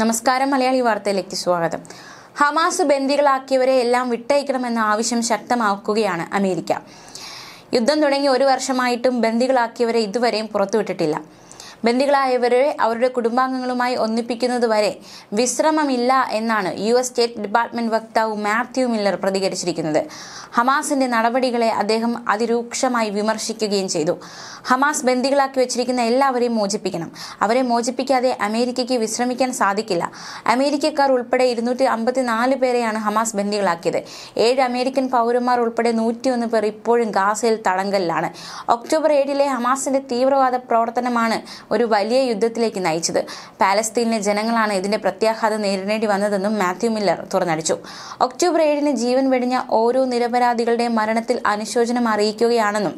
നമസ്കാരം മലയാളി വാർത്തയിലേക്ക് സ്വാഗതം ഹമാസ് ബന്ദികളാക്കിയവരെ എല്ലാം വിട്ടയക്കണമെന്ന ആവശ്യം ശക്തമാക്കുകയാണ് അമേരിക്ക യുദ്ധം തുടങ്ങി ഒരു വർഷമായിട്ടും ബന്ദികളാക്കിയവരെ ഇതുവരെയും പുറത്തുവിട്ടിട്ടില്ല ബന്ദികളായവരെ അവരുടെ കുടുംബാംഗങ്ങളുമായി ഒന്നിപ്പിക്കുന്നതുവരെ വിശ്രമമില്ല എന്നാണ് യു എസ് സ്റ്റേറ്റ് ഡിപ്പാർട്ട്മെന്റ് വക്താവ് മാത്യു മില്ലർ പ്രതികരിച്ചിരിക്കുന്നത് ഹമാസിന്റെ നടപടികളെ അദ്ദേഹം അതിരൂക്ഷമായി വിമർശിക്കുകയും ചെയ്തു ഹമാസ് ബന്ദികളാക്കി വെച്ചിരിക്കുന്ന എല്ലാവരെയും മോചിപ്പിക്കണം അവരെ മോചിപ്പിക്കാതെ അമേരിക്കയ്ക്ക് വിശ്രമിക്കാൻ സാധിക്കില്ല അമേരിക്കക്കാർ ഉൾപ്പെടെ ഇരുന്നൂറ്റി അമ്പത്തിനാല് പേരെയാണ് ഹമാസ് ബന്ദികളാക്കിയത് ഏഴ് അമേരിക്കൻ പൗരന്മാർ ഉൾപ്പെടെ നൂറ്റിയൊന്ന് പേർ ഇപ്പോഴും ഗാസയിൽ തടങ്കലിലാണ് ഒക്ടോബർ ഏഴിലെ ഹമാസിന്റെ തീവ്രവാദ പ്രവർത്തനമാണ് ഒരു വലിയ യുദ്ധത്തിലേക്ക് നയിച്ചത് പാലസ്തീനിലെ ജനങ്ങളാണ് ഇതിന്റെ പ്രത്യാഘാതം നേരിടേണ്ടി വന്നതെന്നും മാത്യു മില്ലർ തുറന്നടിച്ചു ഒക്ടോബർ ഏഴിന് ജീവൻ വെടിഞ്ഞ ഓരോ നിരപരാധികളുടെ മരണത്തിൽ അനുശോചനം അറിയിക്കുകയാണെന്നും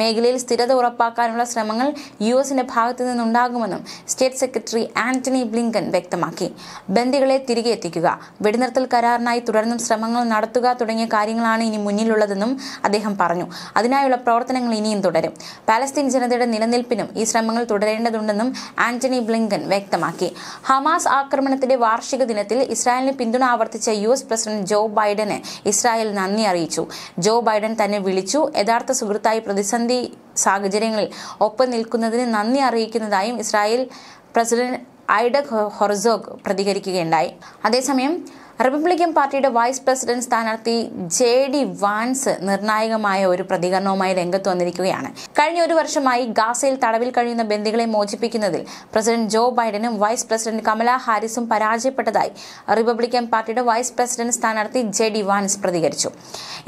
മേഖലയിൽ സ്ഥിരത ഉറപ്പാക്കാനുള്ള ശ്രമങ്ങൾ യു എസിന്റെ ഭാഗത്തു നിന്നുണ്ടാകുമെന്നും സ്റ്റേറ്റ് സെക്രട്ടറി ആന്റണി ബ്ലിങ്കൻ വ്യക്തമാക്കി ബന്ദികളെ തിരികെ എത്തിക്കുക വെടിനിർത്തൽ കരാറിനായി തുടർന്നും ശ്രമങ്ങൾ നടത്തുക തുടങ്ങിയ കാര്യങ്ങളാണ് ഇനി മുന്നിലുള്ളതെന്നും അദ്ദേഹം പറഞ്ഞു അതിനായുള്ള പ്രവർത്തനങ്ങൾ ഇനിയും തുടരും പാലസ്തീൻ ജനതയുടെ നിലനിൽപ്പിനും ഈ ശ്രമങ്ങൾ തുടരേണ്ട ചെയ്യേണ്ടതുണ്ടെന്നും ആന്റണി ബ്ലിങ്കൻ വ്യക്തമാക്കി ഹമാസ് ആക്രമണത്തിന്റെ വാർഷിക ദിനത്തിൽ ഇസ്രായേലിന് പിന്തുണ ആവർത്തിച്ച യു എസ് പ്രസിഡന്റ് ജോ ബൈഡന് ഇസ്രായേൽ നന്ദി അറിയിച്ചു ജോ ബൈഡൻ തന്നെ വിളിച്ചു യഥാർത്ഥ സുഹൃത്തായി പ്രതിസന്ധി സാഹചര്യങ്ങളിൽ ഒപ്പം നിൽക്കുന്നതിന് നന്ദി അറിയിക്കുന്നതായും ഇസ്രായേൽ പ്രസിഡന്റ് ഐഡക് ഹൊർസോഗ് പ്രതികരിക്കുകയുണ്ടായി അതേസമയം റിപ്പബ്ലിക്കൻ പാർട്ടിയുടെ വൈസ് പ്രസിഡന്റ് സ്ഥാനാർത്ഥി ജെ ഡി വാൻസ് നിർണായകമായ ഒരു പ്രതികരണവുമായി രംഗത്ത് വന്നിരിക്കുകയാണ് കഴിഞ്ഞ ഒരു വർഷമായി ഗാസയിൽ തടവിൽ കഴിയുന്ന ബന്ദികളെ മോചിപ്പിക്കുന്നതിൽ പ്രസിഡന്റ് ജോ ബൈഡനും വൈസ് പ്രസിഡന്റ് കമല ഹാരിസും പരാജയപ്പെട്ടതായി റിപ്പബ്ലിക്കൻ പാർട്ടിയുടെ വൈസ് പ്രസിഡന്റ് സ്ഥാനാർത്ഥി ജെ ഡി വാൻസ് പ്രതികരിച്ചു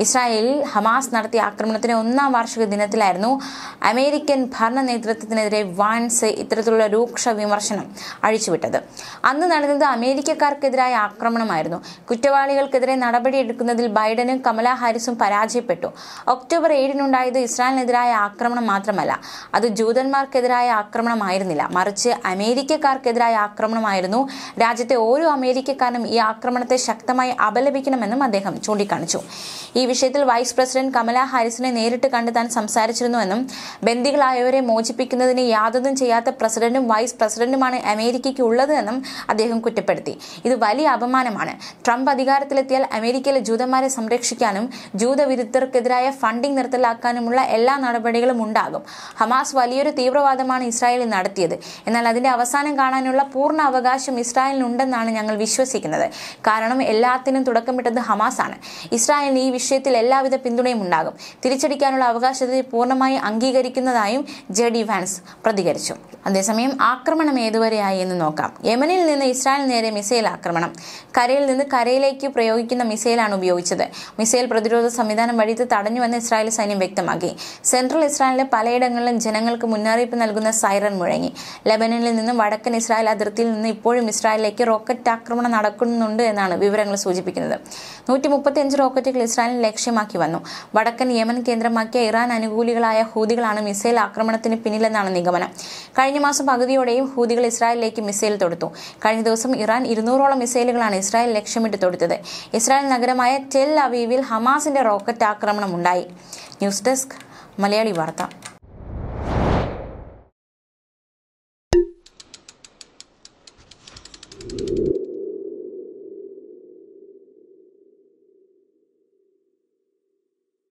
ഇസ്രായേലിൽ ഹമാസ് നടത്തിയ ആക്രമണത്തിന്റെ ഒന്നാം വാർഷിക ദിനത്തിലായിരുന്നു അമേരിക്കൻ ഭരണ നേതൃത്വത്തിനെതിരെ വാൻസ് ഇത്തരത്തിലുള്ള രൂക്ഷ വിമർശനം അഴിച്ചുവിട്ടത് അന്ന് നടന്നത് അമേരിക്കക്കാർക്കെതിരായ ആക്രമണമായിരുന്നു കുറ്റവാളികൾക്കെതിരെ നടപടിയെടുക്കുന്നതിൽ ബൈഡനും കമല ഹാരിസും പരാജയപ്പെട്ടു ഒക്ടോബർ ഏഴിനുണ്ടായത് ഇസ്രായേലിനെതിരായ ആക്രമണം മാത്രമല്ല അത് ജൂതന്മാർക്കെതിരായ ആക്രമണമായിരുന്നില്ല മറിച്ച് അമേരിക്കക്കാർക്കെതിരായ ആക്രമണമായിരുന്നു രാജ്യത്തെ ഓരോ അമേരിക്കക്കാരനും ഈ ആക്രമണത്തെ ശക്തമായി അപലപിക്കണമെന്നും അദ്ദേഹം ചൂണ്ടിക്കാണിച്ചു ഈ വിഷയത്തിൽ വൈസ് പ്രസിഡന്റ് കമല ഹാരിസിനെ നേരിട്ട് കണ്ട് താൻ സംസാരിച്ചിരുന്നുവെന്നും ബന്ദികളായവരെ മോചിപ്പിക്കുന്നതിന് യാതൊന്നും ചെയ്യാത്ത പ്രസിഡന്റും വൈസ് പ്രസിഡന്റുമാണ് അമേരിക്കയ്ക്ക് ഉള്ളതെന്നും അദ്ദേഹം കുറ്റപ്പെടുത്തി ഇത് വലിയ അപമാനമാണ് ട്രംപ് അധികാരത്തിലെത്തിയാൽ അമേരിക്കയിലെ ജൂതന്മാരെ സംരക്ഷിക്കാനും ജൂതവിരുദ്ധർക്കെതിരായ ഫണ്ടിംഗ് നിർത്തലാക്കാനുമുള്ള എല്ലാ നടപടികളും ഉണ്ടാകും ഹമാസ് വലിയൊരു തീവ്രവാദമാണ് ഇസ്രായേലിൽ നടത്തിയത് എന്നാൽ അതിന്റെ അവസാനം കാണാനുള്ള പൂർണ്ണ അവകാശം ഇസ്രായേലിനുണ്ടെന്നാണ് ഞങ്ങൾ വിശ്വസിക്കുന്നത് കാരണം എല്ലാത്തിനും തുടക്കമിട്ടത് ഹമാസാണ് ഇസ്രായേലിന് ഈ വിഷയത്തിൽ എല്ലാവിധ പിന്തുണയും ഉണ്ടാകും തിരിച്ചടിക്കാനുള്ള അവകാശത്തെ പൂർണ്ണമായി അംഗീകരിക്കുന്നതായും ജെ ഡി വാൻസ് പ്രതികരിച്ചു അതേസമയം ആക്രമണം ഏതുവരെയായി എന്ന് നോക്കാം യമനിൽ നിന്ന് ഇസ്രായേൽ നേരെ മിസൈൽ ആക്രമണം കരയിൽ നിന്ന് ഇത് കരയിലേക്ക് പ്രയോഗിക്കുന്ന മിസൈലാണ് ഉപയോഗിച്ചത് മിസൈൽ പ്രതിരോധ സംവിധാനം വഴി ഇത് തടഞ്ഞുവെന്ന് ഇസ്രായേൽ സൈന്യം വ്യക്തമാക്കി സെൻട്രൽ ഇസ്രായേലിലെ പലയിടങ്ങളിലും ജനങ്ങൾക്ക് മുന്നറിയിപ്പ് നൽകുന്ന സൈറൺ മുഴങ്ങി ലെബനനിൽ നിന്നും വടക്കൻ ഇസ്രായേൽ അതിർത്തിയിൽ നിന്ന് ഇപ്പോഴും ഇസ്രായേലിലേക്ക് റോക്കറ്റ് ആക്രമണം നടക്കുന്നുണ്ട് എന്നാണ് വിവരങ്ങൾ സൂചിപ്പിക്കുന്നത് നൂറ്റി മുപ്പത്തിയഞ്ച് റോക്കറ്റുകൾ ഇസ്രായേലിന് ലക്ഷ്യമാക്കി വന്നു വടക്കൻ യമൻ കേന്ദ്രമാക്കിയ ഇറാൻ അനുകൂലികളായ ഹൂതികളാണ് മിസൈൽ ആക്രമണത്തിന് പിന്നിലെന്നാണ് നിഗമനം കഴിഞ്ഞ മാസം പകുതിയോടെയും ഹൂതികൾ ഇസ്രായേലിലേക്ക് മിസൈൽ തൊടുത്തു കഴിഞ്ഞ ദിവസം ഇറാൻ ഇരുന്നൂറോളം മിസൈലുകളാണ് ഇസ്രായേൽ ലക്ഷ്യം ലക്ഷ്യമിട്ട് തൊടുത്തത് ഇസ്രായേൽ നഗരമായ ടെൽ അവീവിൽ ഹമാസിന്റെ റോക്കറ്റ് ആക്രമണം ഉണ്ടായി ന്യൂസ് ഡെസ്ക് മലയാളി വാർത്ത